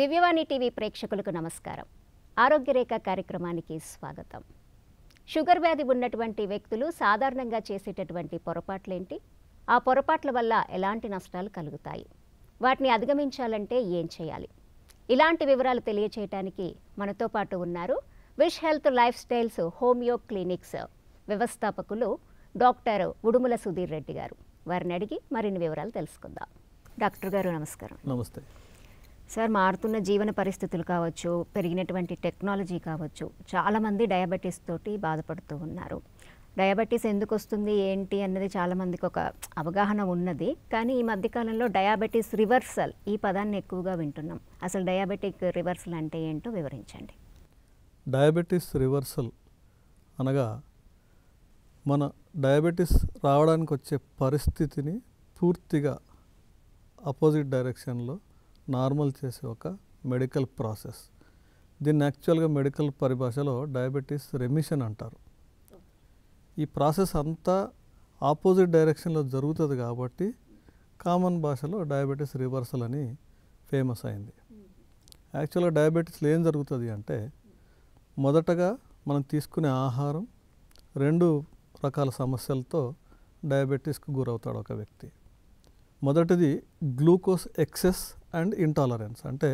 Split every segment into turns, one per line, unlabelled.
దివ్యవాణి TV ప్రేక్షకులకు నమస్కారం ఆరోగ్యరేఖ కార్యక్రమానికి స్వాగతం షుగర్ వ్యాధి ఉన్నటువంటి వ్యక్తులు సాధారణంగా చేసేటటువంటి పొరపాట్లేంటి ఆ పొరపాట్ల వల్ల ఎలాంటి నష్టాలు కలుగుతాయి వాటిని అధిగమించాలంటే ఏం చేయాలి ఇలాంటి వివరాలు తెలియచేయడానికి మనతో పాటు ఉన్నారు విష్ హెల్త్ లైఫ్ స్టైల్స్ హోమియో క్లినిక్స్ వ్యవస్థాపకులు డాక్టర్ ఉడుముల సుధీర్ రెడ్డి గారు వారిని అడిగి మరిన్ని వివరాలు తెలుసుకుందాం డాక్టర్ గారు నమస్కారం నమస్తే సార్ మారుతున్న జీవన పరిస్థితులు కావచ్చు పెరిగినటువంటి టెక్నాలజీ కావచ్చు చాలామంది డయాబెటీస్ తోటి బాధపడుతూ ఉన్నారు డయాబెటీస్ ఎందుకు వస్తుంది ఏంటి అన్నది చాలామందికి ఒక అవగాహన ఉన్నది కానీ ఈ మధ్యకాలంలో డయాబెటీస్ రివర్సల్ ఈ పదాన్ని ఎక్కువగా వింటున్నాం అసలు డయాబెటిక్ రివర్సల్ అంటే ఏంటో వివరించండి
డయాబెటీస్ రివర్సల్ అనగా మన డయాబెటీస్ రావడానికి వచ్చే పరిస్థితిని పూర్తిగా అపోజిట్ డైరెక్షన్లో నార్మల్ చేసే ఒక మెడికల్ ప్రాసెస్ దీన్ని యాక్చువల్గా మెడికల్ పరిభాషలో డయాబెటీస్ రెమిషన్ అంటారు ఈ ప్రాసెస్ అంతా ఆపోజిట్ డైరెక్షన్లో జరుగుతుంది కాబట్టి కామన్ భాషలో డయాబెటీస్ రివర్సల్ అని ఫేమస్ అయింది యాక్చువల్గా డయాబెటీస్లో ఏం జరుగుతుంది అంటే మొదటగా మనం తీసుకునే ఆహారం రెండు రకాల సమస్యలతో డయాబెటీస్కు గురవుతాడు ఒక వ్యక్తి మొదటిది గ్లూకోజ్ ఎక్సెస్ అండ్ ఇంటాలరెన్స్ అంటే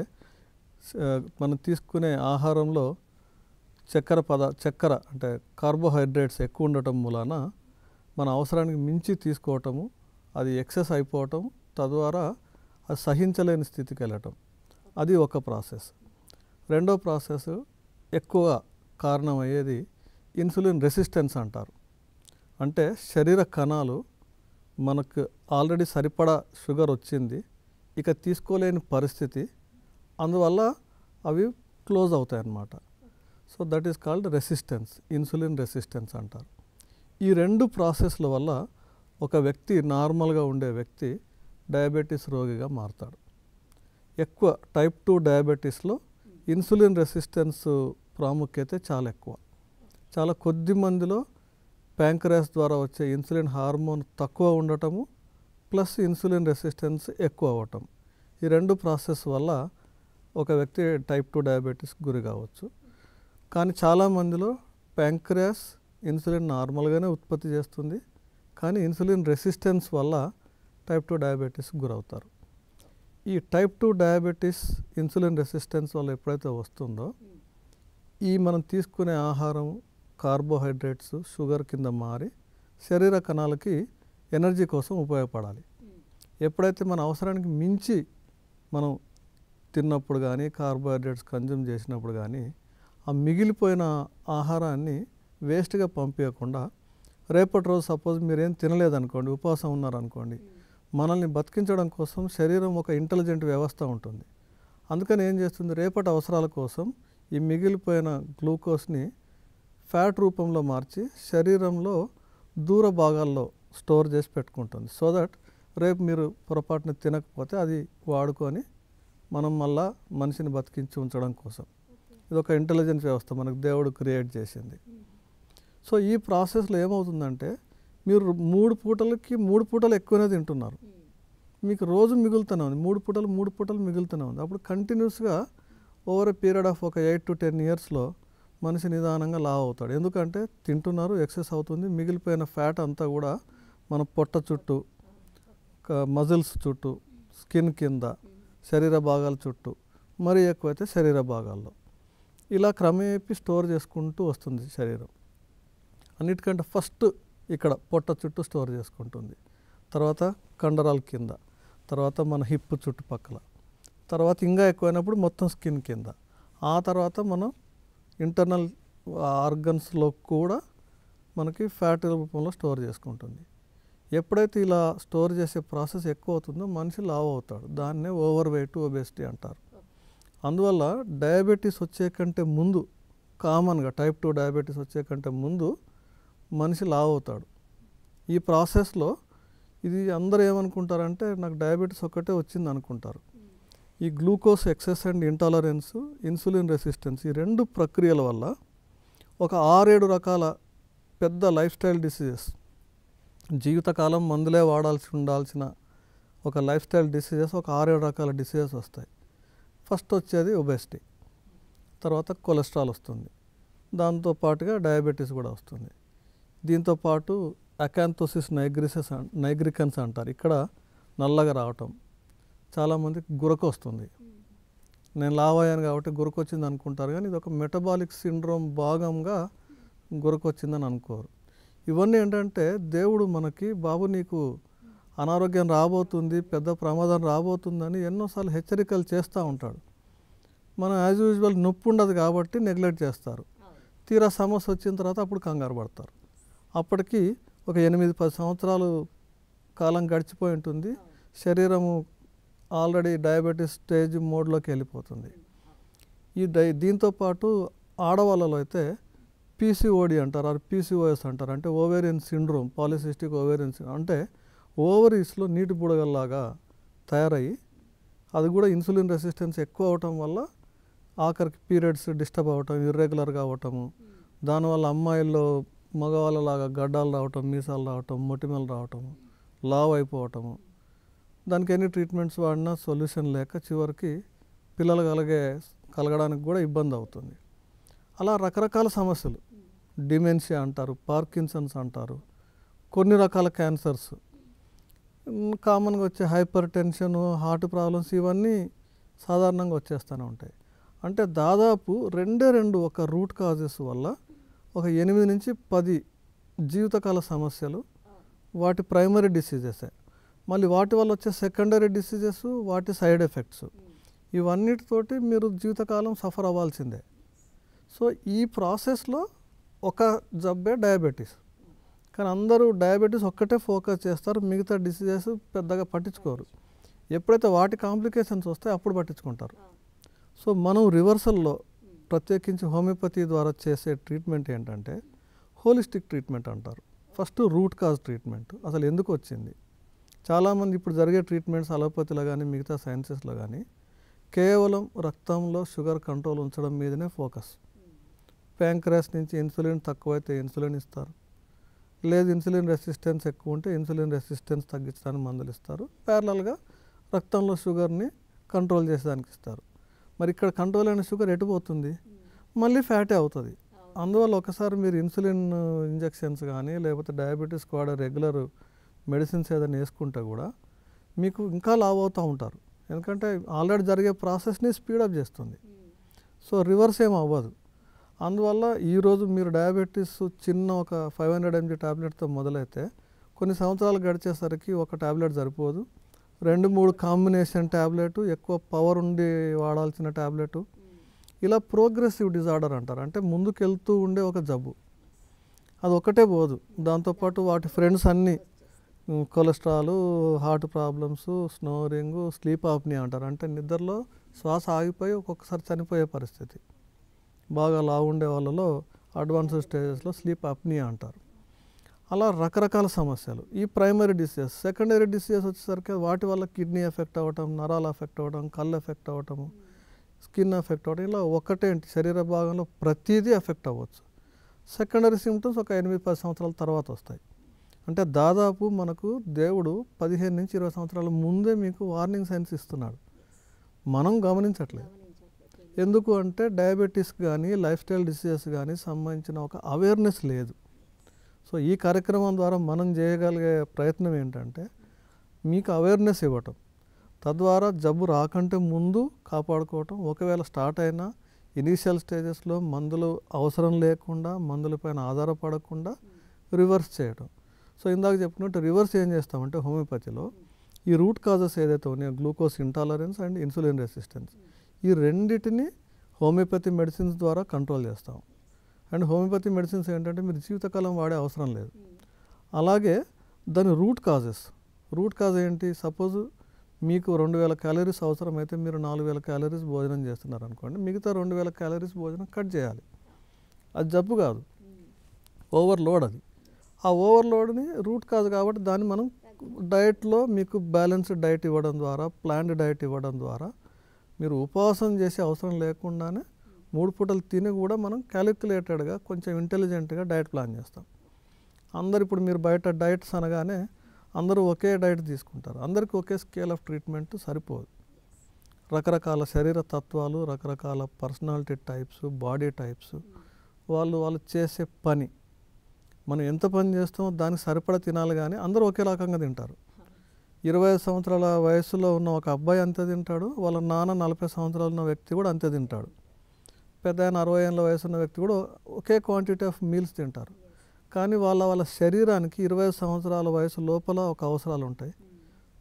మనం తీసుకునే ఆహారంలో చక్కెర పద చక్కెర అంటే కార్బోహైడ్రేట్స్ ఎక్కువ ఉండటం మూలాన మన అవసరానికి మించి తీసుకోవటము అది ఎక్సెస్ అయిపోవటం తద్వారా అది సహించలేని స్థితికి వెళ్ళటం అది ఒక ప్రాసెస్ రెండో ప్రాసెస్ ఎక్కువ కారణమయ్యేది ఇన్సులిన్ రెసిస్టెన్స్ అంటారు అంటే శరీర కణాలు మనకు ఆల్రెడీ సరిపడా షుగర్ వచ్చింది ఇక తీసుకోలేని పరిస్థితి అందువల్ల అవి క్లోజ్ అవుతాయి అన్నమాట so that is called resistance insulin resistance అంటారు ఈ రెండు ప్రాసెస్ల వల్ల ఒక వ్యక్తి నార్మల్గా ఉండే వ్యక్తి డయాబెటీస్ రోగిగా మారుతాడు ఎక్కువ టైప్ టూ డయాబెటీస్లో ఇన్సులిన్ రెసిస్టెన్స్ ప్రాముఖ్యత చాలా ఎక్కువ చాలా కొద్ది మందిలో ప్యాంక్రాస్ ద్వారా వచ్చే ఇన్సులిన్ హార్మోన్ తక్కువ ఉండటము ప్లస్ ఇన్సులిన్ రెసిస్టెన్స్ ఎక్కువ అవ్వటం ఈ రెండు ప్రాసెస్ వల్ల ఒక వ్యక్తి టైప్ టూ డయాబెటీస్ గురి కావచ్చు కానీ చాలామందిలో ప్యాంక్రియాస్ ఇన్సులిన్ నార్మల్గానే ఉత్పత్తి చేస్తుంది కానీ ఇన్సులిన్ రెసిస్టెన్స్ వల్ల టైప్ టూ డయాబెటీస్ గురవుతారు ఈ type two diabetes insulin resistance వల్ల ఎప్పుడైతే వస్తుందో ఈ మనం తీసుకునే ఆహారం కార్బోహైడ్రేట్స్ షుగర్ కింద మారి శరీర కణాలకి ఎనర్జీ కోసం ఉపయోగపడాలి ఎప్పుడైతే మన అవసరానికి మించి మనం తిన్నప్పుడు కానీ కార్బోహైడ్రేట్స్ కన్జ్యూమ్ చేసినప్పుడు కానీ ఆ మిగిలిపోయిన ఆహారాన్ని వేస్ట్గా పంపించకుండా రేపటి రోజు సపోజ్ మీరేం తినలేదనుకోండి ఉపవాసం ఉన్నారనుకోండి మనల్ని బతికించడం కోసం శరీరం ఒక ఇంటెలిజెంట్ వ్యవస్థ ఉంటుంది అందుకని ఏం చేస్తుంది రేపటి అవసరాల కోసం ఈ మిగిలిపోయిన గ్లూకోజ్ని ఫ్యాట్ రూపంలో మార్చి శరీరంలో దూర భాగాల్లో స్టోర్ చేసి పెట్టుకుంటుంది సో దట్ రేపు మీరు పొరపాటున తినకపోతే అది వాడుకొని మనం మళ్ళా మనిషిని బతికించి ఉంచడం కోసం ఇది ఒక ఇంటెలిజెన్స్ వ్యవస్థ మనకు దేవుడు క్రియేట్ చేసింది సో ఈ ప్రాసెస్లో ఏమవుతుందంటే మీరు మూడు పూటలకి మూడు పూటలు ఎక్కువనే తింటున్నారు మీకు రోజు మిగులుతూనే ఉంది మూడు పూటలు మూడు పూటలు మిగులుతూనే ఉంది అప్పుడు కంటిన్యూస్గా ఓవర్ ఎ పీరియడ్ ఆఫ్ ఒక ఎయిట్ టు టెన్ ఇయర్స్లో మనిషి నిదానంగా లావ్ అవుతాడు ఎందుకంటే తింటున్నారు ఎక్సెస్ అవుతుంది మిగిలిపోయిన ఫ్యాట్ అంతా కూడా మన పొట్ట చుట్టూ మజిల్స్ చుట్టూ స్కిన్ కింద శరీర భాగాల చుట్టూ మరి ఎక్కువైతే శరీర భాగాల్లో ఇలా క్రమేపీ స్టోర్ చేసుకుంటూ వస్తుంది శరీరం అన్నిటికంటే ఫస్ట్ ఇక్కడ పొట్ట చుట్టూ స్టోర్ చేసుకుంటుంది తర్వాత కండరాల కింద తర్వాత మన హిప్ చుట్టుపక్కల తర్వాత ఇంకా ఎక్కువైనప్పుడు మొత్తం స్కిన్ కింద ఆ తర్వాత మనం ఇంటర్నల్ ఆర్గన్స్లో కూడా మనకి ఫ్యాట్ రూపంలో స్టోర్ చేసుకుంటుంది ఎప్పుడైతే ఇలా స్టోర్ చేసే ప్రాసెస్ ఎక్కువ అవుతుందో మనిషి లావ్ అవుతాడు దాన్నే ఓవర్ వెయిట్ ఒబేసిటీ అంటారు అందువల్ల డయాబెటీస్ వచ్చే కంటే ముందు కామన్గా టైప్ టూ డయాబెటీస్ వచ్చే కంటే ముందు మనిషి లావ్ అవుతాడు ఈ ప్రాసెస్లో ఇది అందరు ఏమనుకుంటారంటే నాకు డయాబెటీస్ ఒక్కటే వచ్చింది అనుకుంటారు ఈ glucose excess and intolerance insulin resistance ఈ రెండు ప్రక్రియల వల్ల ఒక ఆరేడు రకాల పెద్ద లైఫ్ స్టైల్ డిసీజెస్ జీవితకాలం మందులే వాడాల్సి ఉండాల్సిన ఒక లైఫ్ స్టైల్ డిసీజెస్ ఒక ఆరేడు రకాల డిసీజెస్ వస్తాయి ఫస్ట్ వచ్చేది ఒబెసిటీ తర్వాత కొలెస్ట్రాల్ వస్తుంది దాంతో పాటుగా డయాబెటీస్ కూడా వస్తుంది దీంతోపాటు అకాంతోసిస్ నైగ్రిసెస్ నైగ్రికన్స్ అంటారు ఇక్కడ నల్లగా రావటం చాలామంది గురకు వస్తుంది నేను లావయ్యాను కాబట్టి గురకొచ్చింది అనుకుంటారు కానీ ఇది ఒక మెటబాలిక్ సిండ్రోమ్ భాగంగా గురకొచ్చిందని అనుకోరు ఇవన్నీ ఏంటంటే దేవుడు మనకి బాబు నీకు అనారోగ్యం రాబోతుంది పెద్ద ప్రమాదం రాబోతుందని ఎన్నోసార్లు హెచ్చరికలు చేస్తూ ఉంటాడు మనం యాజ్ యూజువల్ నొప్పి ఉండదు కాబట్టి నెగ్లెక్ట్ చేస్తారు తీరా సమస్య వచ్చిన తర్వాత అప్పుడు కంగారు పడతారు అప్పటికి ఒక ఎనిమిది పది సంవత్సరాలు కాలం గడిచిపోయి ఉంటుంది శరీరము ఆల్రెడీ డయాబెటీస్ స్టేజ్ మోడ్లోకి వెళ్ళిపోతుంది ఈ డై దీంతోపాటు ఆడవాళ్ళలో అయితే పీసీఓడి అంటారు ఆర్ పీసీఓఎస్ అంటారు అంటే ovarian syndrome polycystic ovarian syndrome అంటే ఓవరీస్లో నీటి బుడగల్లాగా తయారయ్యి అది కూడా ఇన్సులిన్ రెసిస్టెన్స్ ఎక్కువ అవటం వల్ల ఆఖరికి పీరియడ్స్ డిస్టర్బ్ అవటం ఇర్రెగ్యులర్గా అవటము దానివల్ల అమ్మాయిల్లో మగవాళ్ళలాగా గడ్డాలు రావటం మీసాలు రావటం మొటిమలు రావటము లావ్ అయిపోవటము దానికి ఎన్ని ట్రీట్మెంట్స్ వాడినా సొల్యూషన్ లేక చివరికి పిల్లలు కలిగే కలగడానికి కూడా ఇబ్బంది అవుతుంది అలా రకరకాల సమస్యలు డిమెన్షియా అంటారు పార్కిన్సన్స్ అంటారు కొన్ని రకాల క్యాన్సర్స్ కామన్గా వచ్చే హైపర్ టెన్షన్ హార్ట్ ప్రాబ్లమ్స్ ఇవన్నీ సాధారణంగా వచ్చేస్తూనే ఉంటాయి అంటే దాదాపు రెండే రెండు ఒక రూట్ కాజెస్ వల్ల ఒక ఎనిమిది నుంచి పది జీవితకాల సమస్యలు వాటి ప్రైమరీ డిసీజెసే మళ్ళీ వాటి వల్ల వచ్చే సెకండరీ డిసీజెస్ వాటి సైడ్ ఎఫెక్ట్స్ ఇవన్నిటితోటి మీరు జీవితకాలం సఫర్ అవ్వాల్సిందే సో ఈ ప్రాసెస్లో ఒక జబ్బే డయాబెటీస్ కానీ అందరూ డయాబెటీస్ ఒక్కటే ఫోకస్ చేస్తారు మిగతా డిసీజెస్ పెద్దగా పట్టించుకోరు ఎప్పుడైతే వాటి కాంప్లికేషన్స్ వస్తాయి అప్పుడు పట్టించుకుంటారు సో మనం రివర్సల్లో ప్రత్యేకించి హోమియోపతి ద్వారా చేసే ట్రీట్మెంట్ ఏంటంటే హోలిస్టిక్ ట్రీట్మెంట్ అంటారు ఫస్ట్ రూట్ కాజ్ ట్రీట్మెంట్ అసలు ఎందుకు వచ్చింది చాలామంది ఇప్పుడు జరిగే ట్రీట్మెంట్స్ అలోపతిలో కానీ మిగతా సైన్సెస్లో కానీ కేవలం రక్తంలో షుగర్ కంట్రోల్ ఉంచడం మీదనే ఫోకస్ ప్యాంక్రాస్ నుంచి ఇన్సులిన్ తక్కువైతే ఇన్సులిన్ ఇస్తారు లేదు ఇన్సులిన్ రెసిస్టెన్స్ ఎక్కువ ఉంటే ఇన్సులిన్ రెసిస్టెన్స్ తగ్గించడానికి మందులు ఇస్తారు ప్యారలల్గా రక్తంలో షుగర్ని కంట్రోల్ చేసేదానికి ఇస్తారు మరి ఇక్కడ కంట్రోల్ అయిన షుగర్ ఎటుపోతుంది మళ్ళీ ఫ్యాటే అవుతుంది అందువల్ల ఒకసారి మీరు ఇన్సులిన్ ఇంజెక్షన్స్ కానీ లేకపోతే డయాబెటీస్ కూడా రెగ్యులర్ మెడిసిన్స్ ఏదైనా వేసుకుంటే కూడా మీకు ఇంకా లావ్ అవుతూ ఉంటారు ఎందుకంటే ఆల్రెడీ జరిగే ప్రాసెస్ని స్పీడప్ చేస్తుంది సో రివర్స్ ఏం అవ్వదు అందువల్ల ఈరోజు మీరు డయాబెటీస్ చిన్న ఒక ఫైవ్ హండ్రెడ్ ఎంజీ ట్యాబ్లెట్తో మొదలైతే కొన్ని సంవత్సరాలు గడిచేసరికి ఒక ట్యాబ్లెట్ సరిపోదు రెండు మూడు కాంబినేషన్ ట్యాబ్లెట్ ఎక్కువ పవర్ ఉండి వాడాల్సిన ట్యాబ్లెట్ ఇలా ప్రోగ్రెసివ్ డిజార్డర్ అంటారు అంటే ముందుకెళ్తూ ఉండే ఒక జబ్బు అది ఒకటే పోదు దాంతోపాటు వాటి ఫ్రెండ్స్ అన్నీ cholesterol heart problems snoring sleep apnea అంటారు అంటే నిద్రలో శ్వాస ఆగిపోయి ఒక్కొక్కసారి చనిపోయే పరిస్థితి బాగా లావు ఉండే వాళ్ళలో అడ్వాన్స్డ్ స్టేజెస్లో స్లీప్ అప్నియా అంటారు అలా రకరకాల సమస్యలు ఈ ప్రైమరీ డిసీజెస్ సెకండరీ డిసీజెస్ వచ్చేసరికి వాటి వల్ల కిడ్నీ ఎఫెక్ట్ అవ్వటం నరాలు ఎఫెక్ట్ అవ్వడం కళ్ళు ఎఫెక్ట్ అవ్వటము స్కిన్ ఎఫెక్ట్ అవ్వడం ఇలా ఒకటే శరీర భాగంలో ప్రతిదీ ఎఫెక్ట్ అవ్వచ్చు సెకండరీ సిమ్టమ్స్ ఒక ఎనిమిది పది సంవత్సరాల తర్వాత వస్తాయి అంటే దాదాపు మనకు దేవుడు పదిహేను నుంచి ఇరవై సంవత్సరాల ముందే మీకు వార్నింగ్ సైన్స్ ఇస్తున్నాడు మనం గమనించట్లేదు ఎందుకు అంటే డయాబెటీస్ కానీ లైఫ్ స్టైల్ డిసీజెస్ కానీ సంబంధించిన ఒక అవేర్నెస్ లేదు సో ఈ కార్యక్రమం ద్వారా మనం చేయగలిగే ప్రయత్నం ఏంటంటే మీకు అవేర్నెస్ ఇవ్వటం తద్వారా జబ్బు రాకంటే ముందు కాపాడుకోవటం ఒకవేళ స్టార్ట్ అయినా ఇనీషియల్ స్టేజెస్లో మందులు అవసరం లేకుండా మందులపైన ఆధారపడకుండా రివర్స్ చేయటం సో ఇందాక చెప్పినట్టు రివర్స్ ఏం చేస్తామంటే హోమియోపతిలో ఈ రూట్ కాజెస్ ఏదైతే ఉన్నాయో glucose intolerance and insulin resistance ఈ రెండింటిని హోమియోపతి మెడిసిన్స్ ద్వారా కంట్రోల్ చేస్తాం అండ్ హోమియోపతి మెడిసిన్స్ ఏంటంటే మీరు జీవితకాలం వాడే అవసరం లేదు అలాగే దాని రూట్ కాజెస్ రూట్ కాజ్ ఏంటి సపోజ్ మీకు రెండు వేల క్యాలరీస్ అవసరమైతే మీరు నాలుగు వేల క్యాలరీస్ భోజనం చేస్తున్నారు అనుకోండి మిగతా రెండు వేల క్యాలరీస్ భోజనం కట్ చేయాలి అది జబ్బు కాదు ఓవర్లోడ్ అది ఆ ఓవర్లోడ్ని రూట్ కాదు కాబట్టి దాన్ని మనం డైట్లో మీకు బ్యాలెన్స్డ్ డైట్ ఇవ్వడం ద్వారా ప్లాన్డ్ డైట్ ఇవ్వడం ద్వారా మీరు ఉపవాసం చేసే అవసరం లేకుండానే మూడు పూటలు తిని కూడా మనం క్యాలిక్యులేటెడ్గా కొంచెం ఇంటెలిజెంట్గా డైట్ ప్లాన్ చేస్తాం అందరు ఇప్పుడు మీరు బయట డైట్స్ అనగానే అందరూ ఒకే డైట్ తీసుకుంటారు అందరికీ ఒకే స్కేల్ ఆఫ్ ట్రీట్మెంట్ సరిపోదు రకరకాల శరీర తత్వాలు రకరకాల పర్సనాలిటీ టైప్స్ బాడీ టైప్స్ వాళ్ళు వాళ్ళు చేసే పని మనం ఎంత పని చేస్తామో దానికి సరిపడా తినాలి కానీ అందరూ ఒకే రకంగా తింటారు ఇరవై సంవత్సరాల వయసులో ఉన్న ఒక అబ్బాయి అంతే తింటాడు వాళ్ళ నాన్న నలభై సంవత్సరాలు ఉన్న వ్యక్తి కూడా అంతే తింటాడు పెద్ద ఆయన అరవై ఏళ్ళ వయసు ఉన్న వ్యక్తి కూడా ఒకే క్వాంటిటీ ఆఫ్ మీల్స్ తింటారు కానీ వాళ్ళ వాళ్ళ శరీరానికి ఇరవై సంవత్సరాల వయసు లోపల ఒక అవసరాలు ఉంటాయి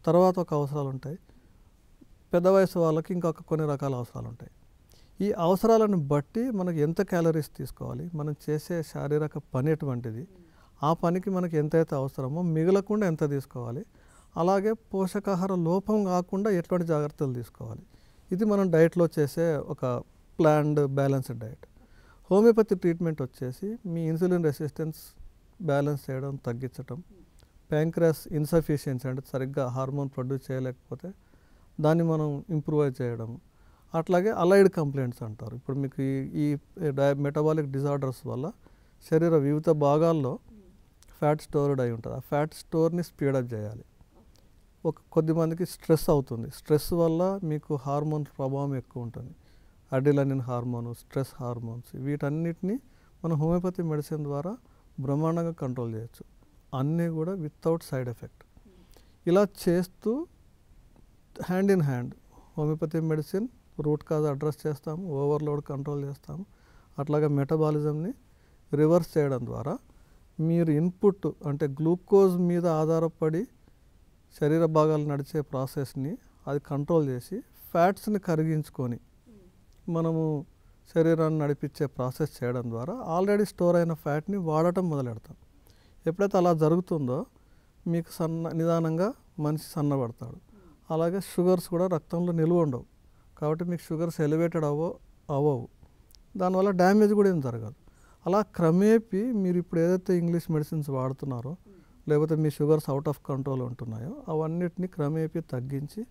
తర్వాత ఒక అవసరాలు ఉంటాయి పెద్ద వయసు వాళ్ళకి ఇంకొక కొన్ని రకాల అవసరాలు ఉంటాయి ఈ అవసరాలను బట్టి మనకు ఎంత క్యాలరీస్ తీసుకోవాలి మనం చేసే శారీరక పని ఎటువంటిది ఆ పనికి మనకి ఎంతైతే అవసరమో మిగలకుండా ఎంత తీసుకోవాలి అలాగే పోషకాహార లోపం కాకుండా ఎటువంటి జాగ్రత్తలు తీసుకోవాలి ఇది మనం డైట్లో చేసే ఒక planned balanced diet homeopathy treatment వచ్చేసి మీ ఇన్సులిన్ రెసిస్టెన్స్ బ్యాలెన్స్ చేయడం తగ్గించటం ప్యాంక్రాస్ ఇన్సఫిషియన్సీ అంటే సరిగ్గా హార్మోన్ ప్రొడ్యూస్ చేయలేకపోతే దాన్ని మనం ఇంప్రూవ్ చేయడం అట్లాగే అలైడ్ కంప్లైంట్స్ అంటారు ఇప్పుడు మీకు ఈ డయా మెటబాలిక్ డిజార్డర్స్ వల్ల శరీర వివిధ భాగాల్లో ఫ్యాట్ స్టోర్డ్ అయి ఉంటుంది ఆ ఫ్యాట్ స్టోర్ని స్పీడప్ చేయాలి ఒక కొద్దిమందికి స్ట్రెస్ అవుతుంది స్ట్రెస్ వల్ల మీకు హార్మోన్ ప్రభావం ఎక్కువ ఉంటుంది అడిలనిన్ హార్మోన్ స్ట్రెస్ హార్మోన్స్ వీటన్నిటిని మనం హోమియోపతి మెడిసిన్ ద్వారా బ్రహ్మాండంగా కంట్రోల్ చేయొచ్చు అన్నీ కూడా వితౌట్ సైడ్ ఎఫెక్ట్ ఇలా చేస్తూ hand in hand homeopathy medicine root cause address చేస్తాము ఓవర్లోడ్ కంట్రోల్ చేస్తాము అట్లాగే మెటబాలిజంని రివర్స్ చేయడం ద్వారా మీరు ఇన్పుట్ అంటే గ్లూకోజ్ మీద ఆధారపడి శరీర భాగాలు నడిచే ప్రాసెస్ని అది కంట్రోల్ చేసి ఫ్యాట్స్ని కరిగించుకొని మనము శరీరాన్ని నడిపించే ప్రాసెస్ చేయడం ద్వారా ఆల్రెడీ స్టోర్ అయిన ఫ్యాట్ని వాడటం మొదలెడతాం ఎప్పుడైతే అలా జరుగుతుందో మీకు సన్న నిదానంగా మనిషి సన్నబడతాడు అలాగే షుగర్స్ కూడా రక్తంలో నిల్వ ఉండవు కాబట్టి మీకు షుగర్స్ ఎలివేటెడ్ అవ్వ అవ్వవు దానివల్ల డ్యామేజ్ కూడా ఏం జరగదు అలా క్రమేపీ మీరు ఇప్పుడు ఏదైతే ఇంగ్లీష్ మెడిసిన్స్ వాడుతున్నారో లేకపోతే మీ షుగర్స్ అవుట్ ఆఫ్ కంట్రోల్ ఉంటున్నాయో అవన్నిటిని క్రమేపీ తగ్గించి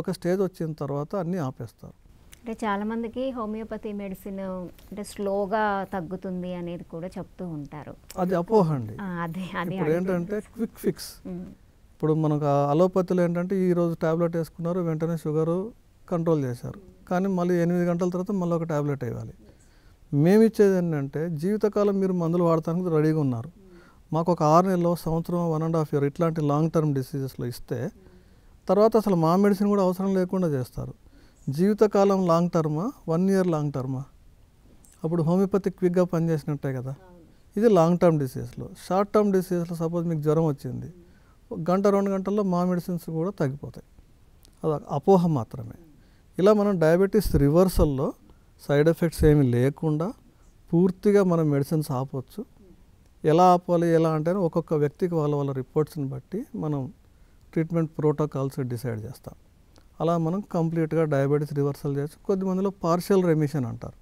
ఒక స్టేజ్ వచ్చిన తర్వాత అన్నీ ఆపేస్తారు
అంటే చాలామందికి హోమియోపతి మెడిసిన్ అంటే స్లోగా తగ్గుతుంది అనేది కూడా చెప్తూ ఉంటారు అది అపోహ అండి ఇప్పుడు ఏంటంటే
క్విక్ ఫిక్స్ ఇప్పుడు మనకు అలోపతిలో ఏంటంటే ఈరోజు ట్యాబ్లెట్ వేసుకున్నారు వెంటనే షుగర్ కంట్రోల్ చేశారు కానీ మళ్ళీ ఎనిమిది గంటల తర్వాత మళ్ళీ ఒక ట్యాబ్లెట్ ఇవ్వాలి మేము ఇచ్చేది ఏంటంటే జీవితకాలం మీరు మందులు వాడటానికి రెడీగా ఉన్నారు మాకు ఒక ఆరు నెలలో సంవత్సరం వన్ అండ్ హాఫ్ ఇయర్ ఇట్లాంటి లాంగ్ టర్మ్ డిసీజెస్లో ఇస్తే తర్వాత అసలు మా మెడిసిన్ కూడా అవసరం లేకుండా చేస్తారు జీవితకాలం లాంగ్ టర్మా వన్ ఇయర్ లాంగ్ టర్మా అప్పుడు హోమియోపతి క్విక్గా పనిచేసినట్టే కదా ఇది లాంగ్ టర్మ్ డిసీజ్లో షార్ట్ టర్మ్ డిసీజ్లో సపోజ్ మీకు జ్వరం వచ్చింది గంట రెండు గంటల్లో మా మెడిసిన్స్ కూడా తగ్గిపోతాయి అది అపోహ మాత్రమే ఇలా మనం డయాబెటీస్ రివర్సల్లో సైడ్ ఎఫెక్ట్స్ ఏమి లేకుండా పూర్తిగా మనం మెడిసిన్స్ ఆపొచ్చు ఎలా ఆపాలి ఎలా అంటే ఒక్కొక్క వ్యక్తికి వాళ్ళ వాళ్ళ రిపోర్ట్స్ని బట్టి మనం ట్రీట్మెంట్ ప్రోటోకాల్స్ డిసైడ్ చేస్తాం అలా మనం కంప్లీట్గా డయాబెటీస్ రివర్సల్ కొద్ది కొద్దిమందిలో పార్షియల్ రెమిషన్ అంటారు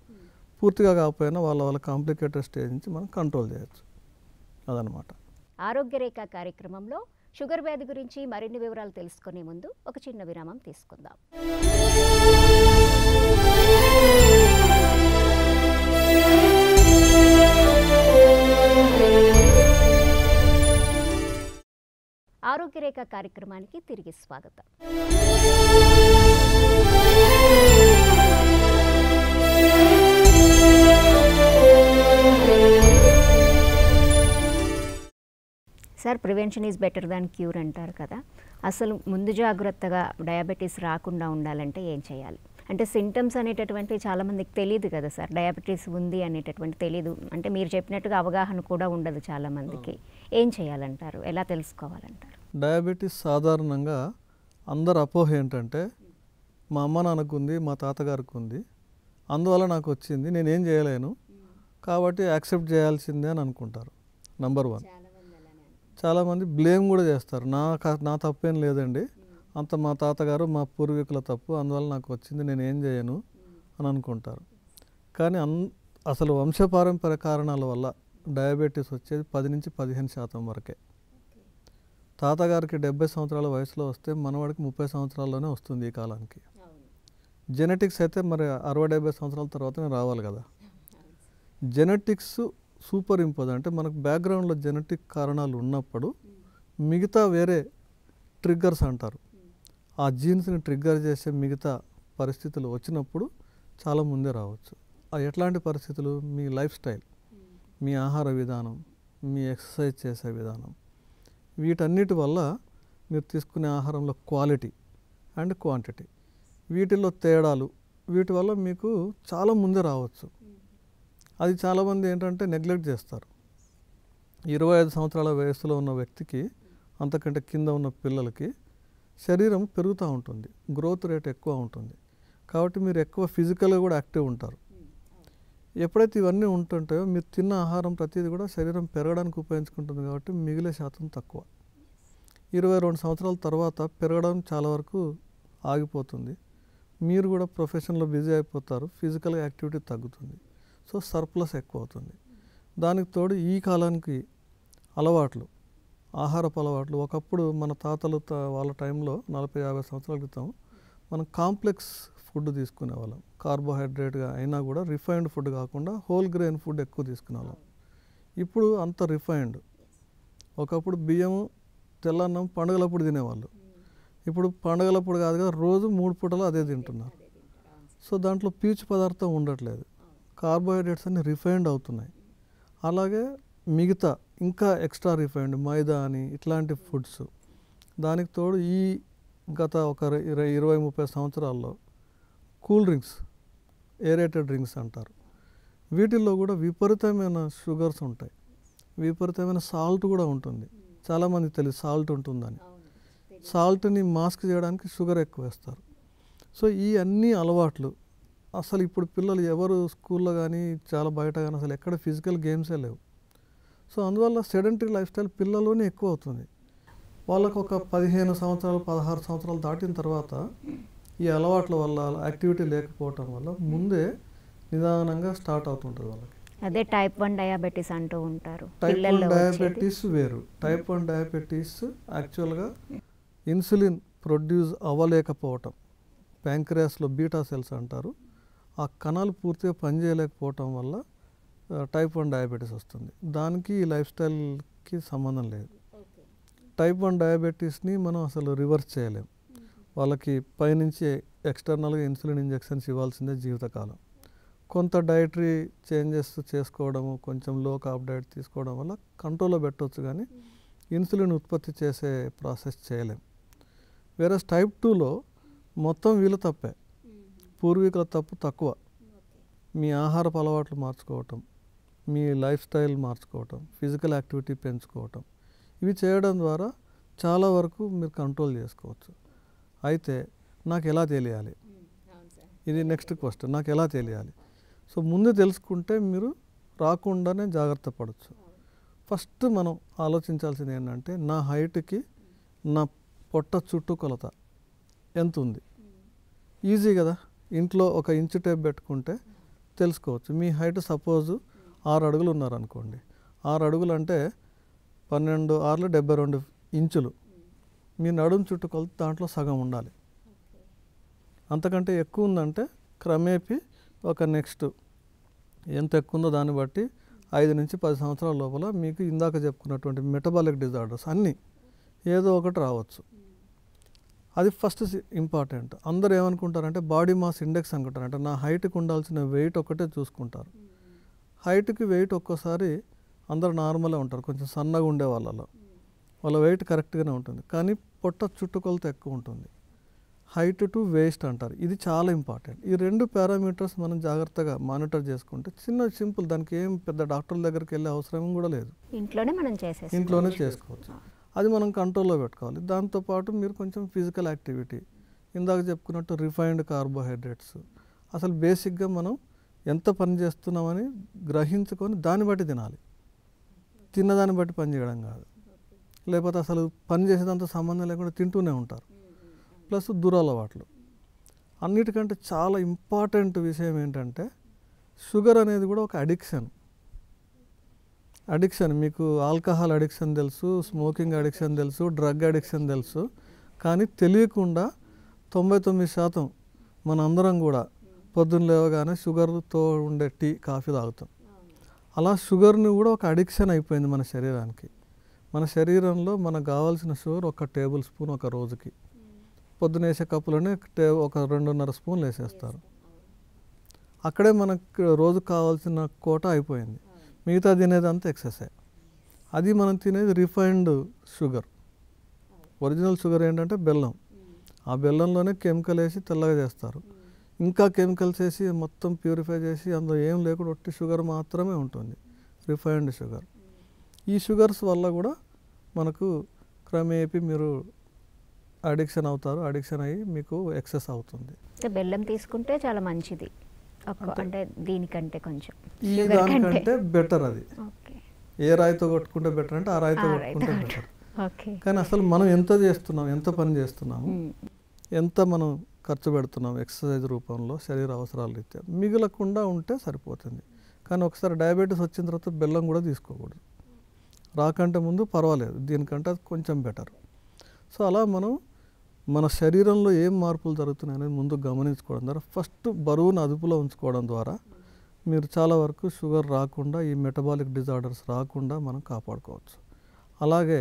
పూర్తిగా కాకపోయినా వాళ్ళ వాళ్ళ కాంప్లికేటెడ్ స్టేజ్ నుంచి మనం కంట్రోల్ చేయొచ్చు అదనమాట
ఆరోగ్యరేఖ కార్యక్రమంలో షుగర్ వ్యాధి గురించి మరిన్ని వివరాలు తెలుసుకునే ముందు ఒక చిన్న విరామం తీసుకుందాం ఆరోగ్యరేఖ కార్యక్రమానికి తిరిగి స్వాగతం sir prevention is better than cure అంటారు కదా అసలు ముందు జాగ్రత్తగా డయాబెటీస్ రాకుండా ఉండాలంటే ఏం చేయాలి అంటే సింటమ్స్ అనేటటువంటివి చాలామందికి తెలియదు కదా సార్ డయాబెటీస్ ఉంది అనేటటువంటి తెలియదు అంటే మీరు చెప్పినట్టుగా అవగాహన కూడా ఉండదు చాలామందికి ఏం చేయాలంటారు ఎలా తెలుసుకోవాలంటారు
డయాబెటీస్ సాధారణంగా అందరు అపోహ ఏంటంటే మా అమ్మ నాన్నకు ఉంది మా తాతగారికి ఉంది అందువల్ల నాకు వచ్చింది నేనేం చేయలేను కాబట్టి యాక్సెప్ట్ చేయాల్సిందే అని అనుకుంటారు నంబర్ వన్ చాలామంది బ్లేమ్ కూడా చేస్తారు నా నా తప్పేం లేదండి అంత మా తాతగారు మా పూర్వీకుల తప్పు అందువల్ల నాకు వచ్చింది నేను ఏం చేయను అని అనుకుంటారు కానీ అన్ అసలు వంశపారంపర్య కారణాల వల్ల డయాబెటీస్ వచ్చేది పది నుంచి పదిహేను శాతం వరకే తాతగారికి డెబ్బై సంవత్సరాల వయసులో వస్తే మనవాడికి ముప్పై సంవత్సరాల్లోనే వస్తుంది ఈ కాలానికి జెనెటిక్స్ అయితే మరి అరవై డెబ్బై సంవత్సరాల తర్వాతనే రావాలి కదా జెనెటిక్స్ సూపర్ ఇంపోజ్ అంటే మనకు బ్యాక్గ్రౌండ్లో జెనెటిక్ కారణాలు ఉన్నప్పుడు మిగతా వేరే ట్రిగ్గర్స్ అంటారు ఆ జీన్స్ని ట్రిగ్గర్ చేసే మిగతా పరిస్థితులు వచ్చినప్పుడు చాలా ముందే రావచ్చు ఎట్లాంటి పరిస్థితులు మీ లైఫ్ స్టైల్ మీ ఆహార విధానం మీ ఎక్సర్సైజ్ చేసే విధానం వీటన్నిటి వల్ల మీరు తీసుకునే ఆహారంలో క్వాలిటీ అండ్ క్వాంటిటీ వీటిల్లో తేడాలు వీటి వల్ల మీకు చాలా ముందే రావచ్చు అది చాలామంది ఏంటంటే నెగ్లెక్ట్ చేస్తారు ఇరవై ఐదు సంవత్సరాల వయసులో ఉన్న వ్యక్తికి అంతకంటే కింద ఉన్న పిల్లలకి శరీరం పెరుగుతూ ఉంటుంది గ్రోత్ రేట్ ఎక్కువ ఉంటుంది కాబట్టి మీరు ఎక్కువ ఫిజికల్గా కూడా యాక్టివ్ ఉంటారు ఎప్పుడైతే ఇవన్నీ ఉంటుంటాయో మీరు తిన్న ఆహారం ప్రతిదీ కూడా శరీరం పెరగడానికి ఉపయోగించుకుంటుంది కాబట్టి మిగిలే శాతం తక్కువ ఇరవై రెండు సంవత్సరాల తర్వాత పెరగడం చాలా వరకు ఆగిపోతుంది మీరు కూడా ప్రొఫెషన్లో బిజీ అయిపోతారు ఫిజికల్ యాక్టివిటీ తగ్గుతుంది సో సర్ప్లస్ ఎక్కువ అవుతుంది దానికి తోడు ఈ కాలానికి అలవాట్లు ఆహారపు అలవాట్లు ఒకప్పుడు మన తాతలు వాళ్ళ టైంలో నలభై యాభై సంవత్సరాల క్రితం మనం కాంప్లెక్స్ ఫుడ్ తీసుకునే వాళ్ళం కార్బోహైడ్రేట్గా అయినా కూడా రిఫైన్డ్ ఫుడ్ కాకుండా హోల్ గ్రెయిన్ ఫుడ్ ఎక్కువ వాళ్ళం ఇప్పుడు అంత రిఫైన్డ్ ఒకప్పుడు బియ్యం తెల్లన్నం పండుగలప్పుడు తినేవాళ్ళు ఇప్పుడు పండుగలప్పుడు కదా రోజు మూడు పూటలు అదే తింటున్నారు సో దాంట్లో పీచు పదార్థం ఉండట్లేదు కార్బోహైడ్రేట్స్ అన్ని రిఫైన్డ్ అవుతున్నాయి అలాగే మిగతా ఇంకా ఎక్స్ట్రా రిఫైన్డ్ మైదా అని ఇట్లాంటి ఫుడ్స్ దానికి తోడు ఈ గత ఒక ఇరవై ముప్పై సంవత్సరాల్లో కూల్ డ్రింక్స్ ఏరేటెడ్ డ్రింక్స్ అంటారు వీటిల్లో కూడా విపరీతమైన షుగర్స్ ఉంటాయి విపరీతమైన సాల్ట్ కూడా ఉంటుంది చాలామంది తెలియదు సాల్ట్ ఉంటుందని సాల్ట్ని మాస్క్ చేయడానికి షుగర్ ఎక్కువ వేస్తారు సో ఈ అన్ని అలవాట్లు అసలు ఇప్పుడు పిల్లలు ఎవరు స్కూల్లో కానీ చాలా బయట కానీ అసలు ఎక్కడ ఫిజికల్ గేమ్సే లేవు సో అందువల్ల సెడెంటరీ లైఫ్ స్టైల్ పిల్లల్లోనే ఎక్కువ అవుతుంది వాళ్ళకు ఒక పదిహేను సంవత్సరాలు పదహారు సంవత్సరాలు దాటిన తర్వాత ఈ అలవాట్ల వల్ల యాక్టివిటీ లేకపోవటం వల్ల ముందే నిదానంగా స్టార్ట్ అవుతుంటుంది వాళ్ళకి
అదే టైప్ వన్ డయాబెటీస్ అంటూ ఉంటారు టైప్ వన్ డయాబెటీస్ వేరు టైప్
వన్ డయాబెటీస్ యాక్చువల్గా ఇన్సులిన్ ప్రొడ్యూస్ అవ్వలేకపోవటం ప్యాంక్రియాస్లో బీటా సెల్స్ అంటారు ఆ కణాలు పూర్తిగా పనిచేయలేకపోవటం వల్ల టైప్ వన్ డయాబెటీస్ వస్తుంది దానికి లైఫ్ స్టైల్కి సంబంధం లేదు టైప్ వన్ డయాబెటీస్ని మనం అసలు రివర్స్ చేయలేం వాళ్ళకి పైనుంచి ఎక్స్టర్నల్గా ఇన్సులిన్ ఇంజెక్షన్స్ ఇవ్వాల్సిందే జీవితకాలం కొంత డైటరీ చేంజెస్ చేసుకోవడము కొంచెం లో కాప్ డైట్ తీసుకోవడం వల్ల కంట్రోల్లో పెట్టవచ్చు కానీ ఇన్సులిన్ ఉత్పత్తి చేసే ప్రాసెస్ చేయలేం వేరే టైప్ టూలో మొత్తం వీళ్ళు తప్పే పూర్వీకుల తప్పు తక్కువ మీ ఆహారపు అలవాట్లు మార్చుకోవటం మీ లైఫ్ స్టైల్ మార్చుకోవటం ఫిజికల్ యాక్టివిటీ పెంచుకోవటం ఇవి చేయడం ద్వారా చాలా వరకు మీరు కంట్రోల్ చేసుకోవచ్చు అయితే నాకు ఎలా తెలియాలి ఇది నెక్స్ట్ క్వశ్చన్ నాకు ఎలా తెలియాలి సో ముందు తెలుసుకుంటే మీరు రాకుండానే జాగ్రత్త పడవచ్చు ఫస్ట్ మనం ఆలోచించాల్సింది ఏంటంటే నా హైట్కి నా పొట్ట చుట్టూ కొలత ఎంత ఉంది ఈజీ కదా ఇంట్లో ఒక ఇంచు టేప్ పెట్టుకుంటే తెలుసుకోవచ్చు మీ హైట్ సపోజు ఆరు అడుగులు ఉన్నారనుకోండి ఆరు అడుగులు అంటే పన్నెండు ఆరులు డెబ్బై రెండు ఇంచులు మీ నడుము చుట్టుకొలత దాంట్లో సగం ఉండాలి అంతకంటే ఎక్కువ ఉందంటే క్రమేపీ ఒక నెక్స్ట్ ఎంత ఎక్కువ ఉందో దాన్ని బట్టి ఐదు నుంచి పది సంవత్సరాల లోపల మీకు ఇందాక చెప్పుకున్నటువంటి మెటబాలిక్ డిజార్డర్స్ అన్నీ ఏదో ఒకటి రావచ్చు అది ఫస్ట్ ఇంపార్టెంట్ అందరు ఏమనుకుంటారంటే బాడీ మాస్ ఇండెక్స్ అనుకుంటారు అంటే నా హైట్కి ఉండాల్సిన వెయిట్ ఒకటే చూసుకుంటారు హైట్కి వెయిట్ ఒక్కోసారి అందరు నార్మలే ఉంటారు కొంచెం సన్నగా ఉండే వాళ్ళలో వాళ్ళ వెయిట్ కరెక్ట్గానే ఉంటుంది కానీ పొట్ట చుట్టుకొలత ఎక్కువ ఉంటుంది హైట్ టు వేస్ట్ అంటారు ఇది చాలా ఇంపార్టెంట్ ఈ రెండు పారామీటర్స్ మనం జాగ్రత్తగా మానిటర్ చేసుకుంటే చిన్న సింపుల్ దానికి ఏం పెద్ద డాక్టర్ల దగ్గరికి వెళ్ళే అవసరం కూడా లేదు
ఇంట్లోనే మనం చేసే ఇంట్లోనే చేసుకోవచ్చు
అది మనం కంట్రోల్లో పెట్టుకోవాలి దాంతోపాటు మీరు కొంచెం ఫిజికల్ యాక్టివిటీ ఇందాక చెప్పుకున్నట్టు రిఫైన్డ్ కార్బోహైడ్రేట్స్ అసలు బేసిక్గా మనం ఎంత పని చేస్తున్నామని గ్రహించుకొని దాన్ని బట్టి తినాలి తిన్నదాన్ని బట్టి పని చేయడం కాదు లేకపోతే అసలు పని చేసేదంత సంబంధం లేకుండా తింటూనే ఉంటారు ప్లస్ దురలవాట్లు అన్నిటికంటే చాలా ఇంపార్టెంట్ విషయం ఏంటంటే షుగర్ అనేది కూడా ఒక అడిక్షన్ అడిక్షన్ మీకు ఆల్కహాల్ అడిక్షన్ తెలుసు స్మోకింగ్ అడిక్షన్ తెలుసు డ్రగ్ అడిక్షన్ తెలుసు కానీ తెలియకుండా తొంభై తొమ్మిది శాతం మనందరం కూడా పొద్దున్న లేవగానే షుగర్తో ఉండే టీ కాఫీ తాగుతాం అలా షుగర్ని కూడా ఒక అడిక్షన్ అయిపోయింది మన శరీరానికి మన శరీరంలో మనకు కావాల్సిన షుగర్ ఒక టేబుల్ స్పూన్ ఒక రోజుకి పొద్దున వేసే కప్పులోనే టే ఒక రెండున్నర స్పూన్లు వేసేస్తారు అక్కడే మనకు రోజు కావాల్సిన కోట అయిపోయింది మిగతా తినేదంతా ఎక్సర్సైజ్ అది మనం తినేది రిఫైన్డ్ షుగర్ ఒరిజినల్ షుగర్ ఏంటంటే బెల్లం ఆ బెల్లంలోనే కెమికల్ వేసి తెల్లగా చేస్తారు ఇంకా కెమికల్స్ వేసి మొత్తం ప్యూరిఫై చేసి అందులో ఏం లేకుండా ఒట్టి షుగర్ మాత్రమే ఉంటుంది రిఫైన్డ్ షుగర్ ఈ షుగర్స్ వల్ల కూడా మనకు క్రమేపీ మీరు అడిక్షన్ అవుతారు అడిక్షన్ అయ్యి మీకు ఎక్సెస్ అవుతుంది
బెల్లం తీసుకుంటే చాలా మంచిది అంటే దీనికంటే కొంచెం దానికంటే
బెటర్ అది ఏ రాయితో కొట్టుకుంటే బెటర్ అంటే ఆ రాయితో కొట్టుకుంటే బెటర్ కానీ అసలు మనం ఎంత చేస్తున్నాం ఎంత పని చేస్తున్నాము ఎంత మనం ఖర్చు పెడుతున్నాం ఎక్సర్సైజ్ రూపంలో శరీర అవసరాలు రీత్యా మిగలకుండా ఉంటే సరిపోతుంది కానీ ఒకసారి డయాబెటీస్ వచ్చిన తర్వాత బెల్లం కూడా తీసుకోకూడదు రాకంటే ముందు పర్వాలేదు దీనికంటే అది కొంచెం బెటర్ సో అలా మనం మన శరీరంలో ఏం మార్పులు జరుగుతున్నాయి అనేది ముందు గమనించుకోవడం ద్వారా ఫస్ట్ బరువును అదుపులో ఉంచుకోవడం ద్వారా మీరు చాలా వరకు షుగర్ రాకుండా ఈ మెటబాలిక్ డిజార్డర్స్ రాకుండా మనం కాపాడుకోవచ్చు అలాగే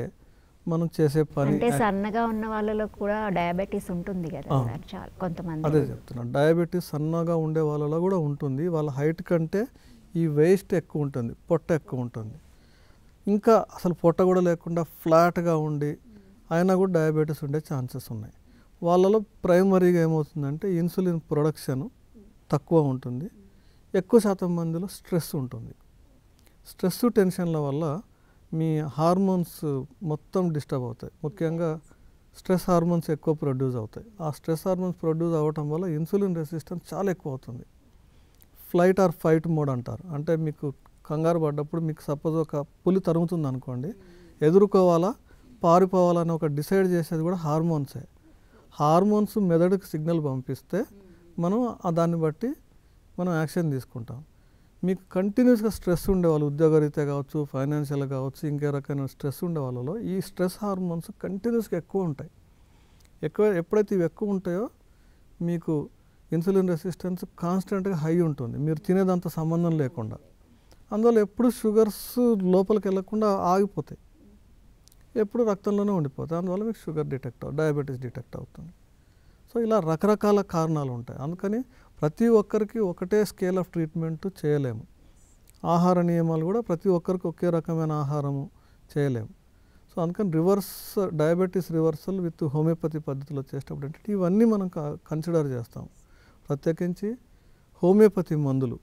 మనం చేసే పని అంటే
సన్నగా ఉన్న వాళ్ళలో కూడా డయాబెటీస్ ఉంటుంది కదా సార్ చాలా కొంతమంది అదే
చెప్తున్నా డయాబెటీస్ సన్నగా ఉండే వాళ్ళలో కూడా ఉంటుంది వాళ్ళ హైట్ కంటే ఈ వేస్ట్ ఎక్కువ ఉంటుంది పొట్ట ఎక్కువ ఉంటుంది ఇంకా అసలు పొట్ట కూడా లేకుండా ఫ్లాట్గా ఉండి అయినా కూడా డయాబెటీస్ ఉండే ఛాన్సెస్ ఉన్నాయి వాళ్ళలో ప్రైమరీగా ఏమవుతుందంటే ఇన్సులిన్ ప్రొడక్షన్ తక్కువ ఉంటుంది ఎక్కువ శాతం మందిలో స్ట్రెస్ ఉంటుంది స్ట్రెస్ టెన్షన్ల వల్ల మీ హార్మోన్స్ మొత్తం డిస్టర్బ్ అవుతాయి ముఖ్యంగా స్ట్రెస్ హార్మోన్స్ ఎక్కువ ప్రొడ్యూస్ అవుతాయి ఆ స్ట్రెస్ హార్మోన్స్ ప్రొడ్యూస్ అవ్వటం వల్ల ఇన్సులిన్ రెసిస్టెన్స్ చాలా ఎక్కువ అవుతుంది ఫ్లైట్ ఆర్ ఫైట్ మోడ్ అంటారు అంటే మీకు కంగారు పడ్డప్పుడు మీకు సపోజ్ ఒక పులి తరుగుతుంది అనుకోండి ఎదుర్కోవాలా పారిపోవాలని ఒక డిసైడ్ చేసేది కూడా హార్మోన్సే హార్మోన్స్ మెదడుకి సిగ్నల్ పంపిస్తే మనం దాన్ని బట్టి మనం యాక్షన్ తీసుకుంటాం మీకు కంటిన్యూస్గా స్ట్రెస్ ఉండేవాళ్ళు ఉద్యోగరీత్యా కావచ్చు ఫైనాన్షియల్ కావచ్చు ఇంకే రకమైన స్ట్రెస్ ఉండే వాళ్ళలో ఈ స్ట్రెస్ హార్మోన్స్ కంటిన్యూస్గా ఎక్కువ ఉంటాయి ఎక్కువ ఎప్పుడైతే ఇవి ఎక్కువ ఉంటాయో మీకు ఇన్సులిన్ రెసిస్టెన్స్ కాన్స్టెంట్గా హై ఉంటుంది మీరు తినేదంత సంబంధం లేకుండా అందువల్ల ఎప్పుడు షుగర్స్ లోపలికి వెళ్ళకుండా ఆగిపోతాయి ఎప్పుడు రక్తంలోనే ఉండిపోతాయి అందువల్ల మీకు షుగర్ డిటెక్ట్ అవుతుంది డయాబెటీస్ డిటెక్ట్ అవుతుంది సో ఇలా రకరకాల కారణాలు ఉంటాయి అందుకని ప్రతి ఒక్కరికి ఒకటే స్కేల్ ఆఫ్ ట్రీట్మెంట్ చేయలేము ఆహార నియమాలు కూడా ప్రతి ఒక్కరికి ఒకే రకమైన ఆహారము చేయలేము సో అందుకని reverse diabetes reversal with homeopathy పద్ధతిలో చేసేటప్పుడు ఏంటంటే ఇవన్నీ మనం కన్సిడర్ చేస్తాం ప్రత్యేకించి హోమియోపతి మందులు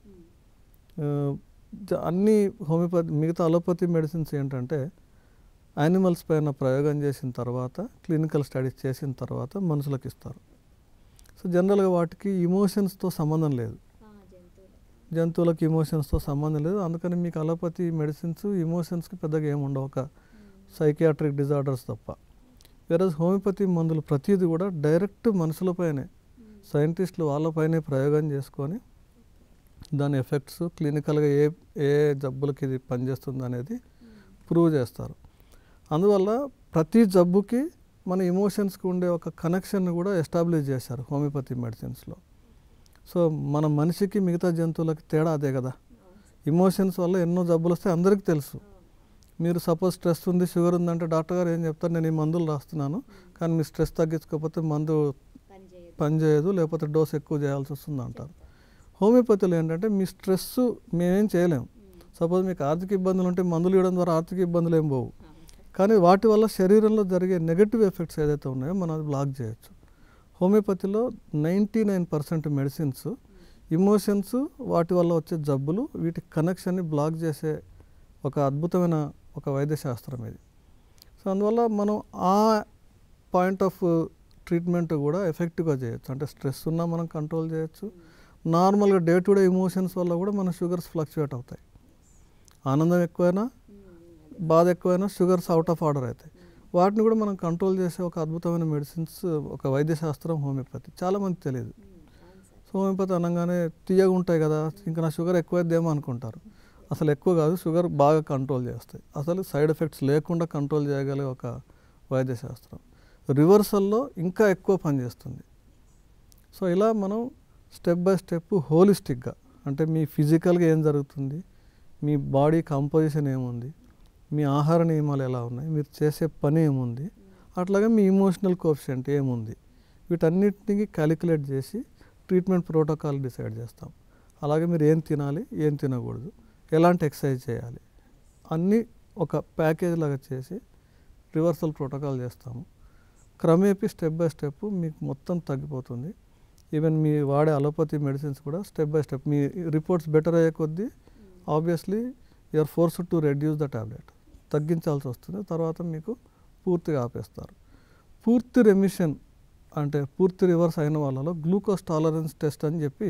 అన్ని హోమియోపతి మిగతా అలోపతి మెడిసిన్స్ ఏంటంటే యానిమల్స్ పైన ప్రయోగం చేసిన తర్వాత క్లినికల్ స్టడీస్ చేసిన తర్వాత మనుషులకు ఇస్తారు సో జనరల్గా వాటికి ఇమోషన్స్తో సంబంధం లేదు జంతువులకు ఇమోషన్స్తో సంబంధం లేదు అందుకని మీకు అలోపతి మెడిసిన్స్ ఇమోషన్స్కి పెద్దగా ఏమి ఉండవు ఒక సైకియాట్రిక్ డిజార్డర్స్ తప్ప వేరే హోమియోపతి మందులు ప్రతిదీ కూడా డైరెక్ట్ మనుషులపైనే సైంటిస్టులు వాళ్ళపైనే ప్రయోగం చేసుకొని దాని ఎఫెక్ట్స్ క్లినికల్గా ఏ ఏ జబ్బులకి ఇది పనిచేస్తుంది అనేది ప్రూవ్ చేస్తారు అందువల్ల ప్రతి జబ్బుకి మన ఎమోషన్స్కి ఉండే ఒక కనెక్షన్ కూడా ఎస్టాబ్లిష్ చేశారు హోమియోపతి మెడిసిన్స్లో సో మన మనిషికి మిగతా జంతువులకి తేడా అదే కదా ఇమోషన్స్ వల్ల ఎన్నో జబ్బులు వస్తే అందరికీ తెలుసు మీరు సపోజ్ స్ట్రెస్ ఉంది షుగర్ ఉందంటే డాక్టర్ గారు ఏం చెప్తారు నేను ఈ మందులు రాస్తున్నాను కానీ మీ స్ట్రెస్ తగ్గించుకోకపోతే మందు పనిచేయదు లేకపోతే డోస్ ఎక్కువ చేయాల్సి వస్తుంది అంటారు హోమియోపతిలో ఏంటంటే మీ స్ట్రెస్ మేమేం చేయలేము సపోజ్ మీకు ఆర్థిక ఇబ్బందులు ఉంటే మందులు ఇవ్వడం ద్వారా ఆర్థిక ఇబ్బందులు ఏం పోవు కానీ వాటి వల్ల శరీరంలో జరిగే నెగటివ్ ఎఫెక్ట్స్ ఏదైతే ఉన్నాయో మనం అది బ్లాక్ చేయొచ్చు హోమియోపతిలో ninety nine percent medicines emotions వాటి వల్ల వచ్చే జబ్బులు వీటి కనెక్షన్ని బ్లాక్ చేసే ఒక అద్భుతమైన ఒక వైద్యశాస్త్రం ఇది సో అందువల్ల మనం ఆ పాయింట్ ఆఫ్ ట్రీట్మెంట్ కూడా ఎఫెక్టివ్గా చేయొచ్చు అంటే స్ట్రెస్ ఉన్నా మనం కంట్రోల్ చేయొచ్చు నార్మల్గా డే టు డే ఇమోషన్స్ వల్ల కూడా మన షుగర్స్ ఫ్లక్చువేట్ అవుతాయి ఆనందం ఎక్కువైనా బాధ ఎక్కువైనా షుగర్స్ అవుట్ ఆఫ్ ఆర్డర్ అవుతాయి వాటిని కూడా మనం కంట్రోల్ చేసే ఒక అద్భుతమైన మెడిసిన్స్ ఒక వైద్యశాస్త్రం హోమియోపతి చాలామంది తెలియదు సో హోమియోపతి అనగానే తీయగా ఉంటాయి కదా ఇంకా నా షుగర్ ఎక్కువైద్దేమో అనుకుంటారు అసలు ఎక్కువ కాదు షుగర్ బాగా కంట్రోల్ చేస్తాయి అసలు సైడ్ ఎఫెక్ట్స్ లేకుండా కంట్రోల్ చేయగలిగే ఒక వైద్యశాస్త్రం రివర్సల్లో ఇంకా ఎక్కువ పనిచేస్తుంది సో ఇలా మనం స్టెప్ బై స్టెప్ హోలిస్టిక్గా అంటే మీ ఫిజికల్గా ఏం జరుగుతుంది మీ బాడీ కంపోజిషన్ ఏముంది మీ ఆహార నియమాలు ఎలా ఉన్నాయి మీరు చేసే పని ఏముంది అట్లాగే మీ ఇమోషనల్ కోఎఫిషియంట్ ఏముంది వీటన్నిటిని క్యాలిక్యులేట్ చేసి ట్రీట్మెంట్ ప్రోటోకాల్ డిసైడ్ చేస్తాం అలాగే మీరు ఏం తినాలి ఏం తినకూడదు ఎలాంటి ఎక్సర్సైజ్ చేయాలి అన్నీ ఒక ప్యాకేజ్ లాగా చేసి రివర్సల్ ప్రోటోకాల్ చేస్తాము క్రమేపీ స్టెప్ బై స్టెప్ మీకు మొత్తం తగ్గిపోతుంది ఈవెన్ మీ వాడే అలోపతి మెడిసిన్స్ కూడా స్టెప్ బై స్టెప్ మీ రిపోర్ట్స్ బెటర్ అయ్యే కొద్దీ obviously you are force to reduce the tablet తగ్గించాల్సి వస్తుంది తర్వాత మీకు పూర్తిగా ఆపేస్తారు పూర్తి రెమిషన్ అంటే పూర్తి రివర్స్ అయిన వాళ్ళలో గ్లూకోజ్ టాలరెన్స్ టెస్ట్ అని చెప్పి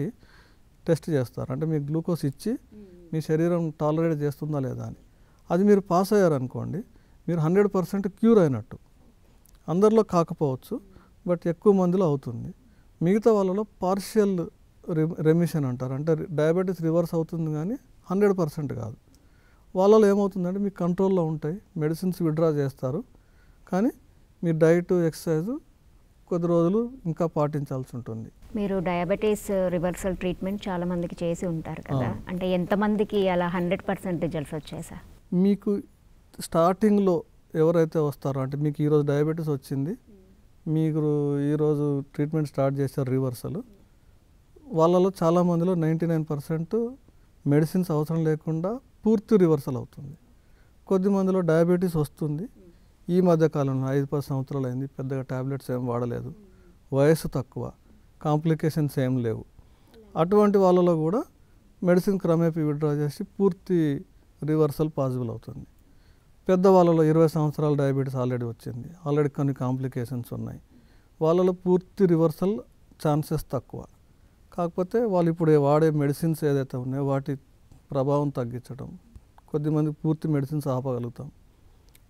టెస్ట్ చేస్తారు అంటే మీకు గ్లూకోజ్ ఇచ్చి మీ శరీరం టాలరేట్ చేస్తుందా లేదా అని అది మీరు పాస్ అయ్యారనుకోండి మీరు హండ్రెడ్ పర్సెంట్ క్యూర్ అయినట్టు అందరిలో కాకపోవచ్చు బట్ ఎక్కువ మందిలో అవుతుంది మిగతా వాళ్ళలో పార్షియల్ రెమిషన్ అంటారు అంటే డయాబెటీస్ రివర్స్ అవుతుంది కానీ హండ్రెడ్ పర్సెంట్ కాదు వాళ్ళలో ఏమవుతుందంటే మీ కంట్రోల్లో ఉంటాయి మెడిసిన్స్ విడ్రా చేస్తారు కానీ మీ డైట్ ఎక్సర్సైజ్ కొద్ది రోజులు ఇంకా పాటించాల్సి ఉంటుంది
మీరు డయాబెటీస్ రివర్సల్ ట్రీట్మెంట్ చాలా మందికి చేసి ఉంటారు కదా అంటే ఎంతమందికి అలా హండ్రెడ్ పర్సెంట్ రిజల్ట్స్ వచ్చేసా
మీకు స్టార్టింగ్లో ఎవరైతే వస్తారో అంటే మీకు ఈరోజు డయాబెటీస్ వచ్చింది మీరు ఈరోజు ట్రీట్మెంట్ స్టార్ట్ చేశారు రివర్సల్ వాళ్ళలో చాలామందిలో నైంటీ నైన్ పర్సెంట్ మెడిసిన్స్ అవసరం లేకుండా పూర్తి రివర్సల్ అవుతుంది కొద్ది మందిలో డయాబెటీస్ వస్తుంది ఈ మధ్య కాలంలో ఐదు పది సంవత్సరాలు అయింది పెద్దగా ట్యాబ్లెట్స్ ఏం వాడలేదు వయస్సు తక్కువ కాంప్లికేషన్స్ ఏం లేవు అటువంటి వాళ్ళలో కూడా మెడిసిన్ క్రమేపీ విడ్రా చేసి పూర్తి రివర్సల్ పాసిబుల్ అవుతుంది పెద్ద వాళ్ళలో ఇరవై సంవత్సరాల డయాబెటీస్ ఆల్రెడీ వచ్చింది ఆల్రెడీ కొన్ని కాంప్లికేషన్స్ ఉన్నాయి వాళ్ళలో పూర్తి రివర్సల్ ఛాన్సెస్ తక్కువ కాకపోతే వాళ్ళు ఇప్పుడు వాడే మెడిసిన్స్ ఏదైతే ఉన్నాయో వాటి ప్రభావం తగ్గించడం కొద్దిమంది పూర్తి మెడిసిన్స్ ఆపగలుగుతాం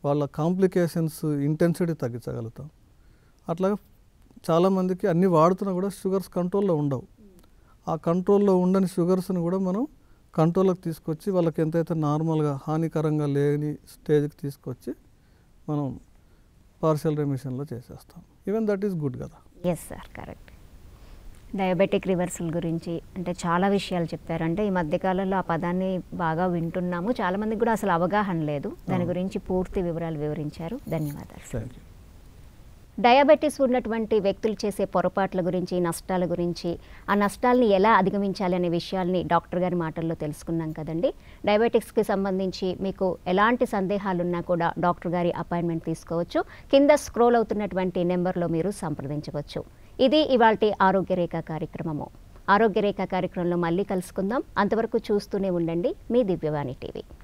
వాళ్ళ కాంప్లికేషన్స్ ఇంటెన్సిటీ తగ్గించగలుగుతాం అట్లాగే చాలామందికి అన్ని వాడుతున్నా కూడా షుగర్స్ కంట్రోల్లో ఉండవు ఆ కంట్రోల్లో ఉండని షుగర్స్ని కూడా మనం కంట్రోల్లోకి తీసుకొచ్చి వాళ్ళకి ఎంతైతే నార్మల్గా హానికరంగా లేని స్టేజ్కి తీసుకొచ్చి మనం పార్షల్ రెమిషన్లో చేసేస్తాం ఈవెన్ దట్ ఈస్ గుడ్ కదా yes sir correct
diabetic reversal గురించి అంటే చాలా విషయాలు చెప్పారు అంటే ఈ మధ్యకాలంలో ఆ పదాన్ని బాగా వింటున్నాము చాలా మందికి కూడా అసలు అవగాహన లేదు దాని గురించి పూర్తి వివరాలు వివరించారు ధన్యవాదాలు డయాబెటీస్ ఉన్నటువంటి వ్యక్తులు చేసే పొరపాట్ల గురించి నష్టాల గురించి ఆ నష్టాలని ఎలా అధిగమించాలి అనే విషయాల్ని డాక్టర్ గారి మాటల్లో తెలుసుకున్నాం కదండి డయాబెటిక్స్కి సంబంధించి మీకు ఎలాంటి సందేహాలు ఉన్నా కూడా డాక్టర్ గారి అపాయింట్మెంట్ తీసుకోవచ్చు కింద స్క్రోల్ అవుతున్నటువంటి నెంబర్లో మీరు సంప్రదించవచ్చు ఇది ఇవాళ ఆరోగ్యరేఖ కార్యక్రమము ఆరోగ్యరేఖ కార్యక్రమంలో మళ్ళీ కలుసుకుందాం అంతవరకు చూస్తూనే ఉండండి మీ దివ్యవాణి టీవీ